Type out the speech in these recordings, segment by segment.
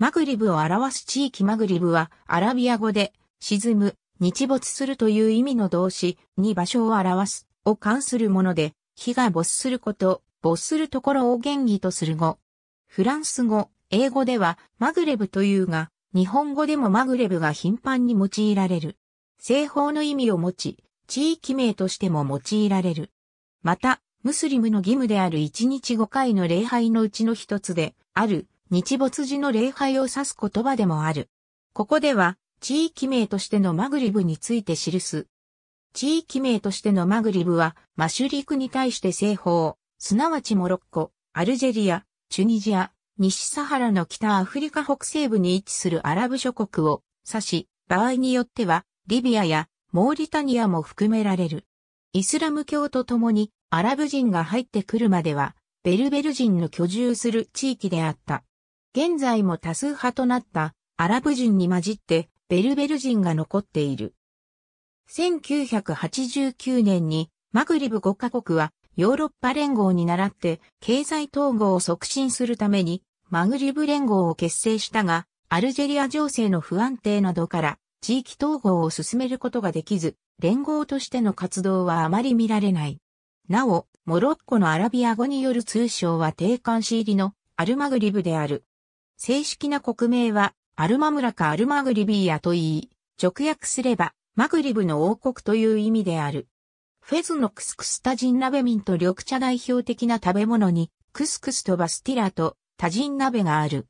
マグリブを表す地域マグリブはアラビア語で沈む、日没するという意味の動詞に場所を表すを関するもので、日が没すること、没するところを原義とする語。フランス語、英語ではマグレブというが、日本語でもマグレブが頻繁に用いられる。西方の意味を持ち、地域名としても用いられる。また、ムスリムの義務である1日5回の礼拝のうちの一つで、ある日没時の礼拝を指す言葉でもある。ここでは、地域名としてのマグリブについて記す。地域名としてのマグリブは、マシュリクに対して西方、すなわちモロッコ、アルジェリア、チュニジア、西サハラの北アフリカ北西部に位置するアラブ諸国を指し、場合によっては、リビアやモーリタニアも含められる。イスラム教とともにアラブ人が入ってくるまでは、ベルベル人の居住する地域であった。現在も多数派となったアラブ人に混じってベルベル人が残っている。1989年にマグリブ5カ国はヨーロッパ連合に倣って経済統合を促進するためにマグリブ連合を結成したが、アルジェリア情勢の不安定などから地域統合を進めることができず、連合としての活動はあまり見られない。なお、モロッコのアラビア語による通称は定冠詞入りのアルマグリブである。正式な国名は、アルマムラかアルマグリビーアといい、直訳すれば、マグリブの王国という意味である。フェズのクスクスタジン鍋ンと緑茶代表的な食べ物に、クスクスとバスティラとタジン鍋がある。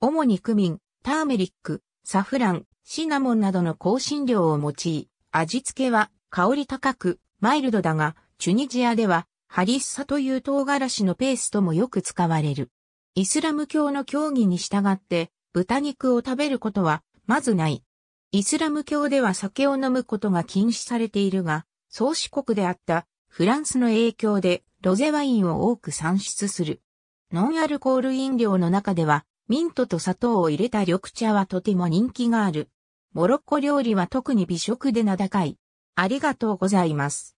主にクミン、ターメリック、サフラン、シナモンなどの香辛料を用い、味付けは香り高く、マイルドだが、チュニジアではハリッサという唐辛子のペーストもよく使われる。イスラム教の教義に従って豚肉を食べることはまずない。イスラム教では酒を飲むことが禁止されているが、創始国であったフランスの影響でロゼワインを多く産出する。ノンアルコール飲料の中ではミントと砂糖を入れた緑茶はとても人気がある。モロッコ料理は特に美食で名高い。ありがとうございます。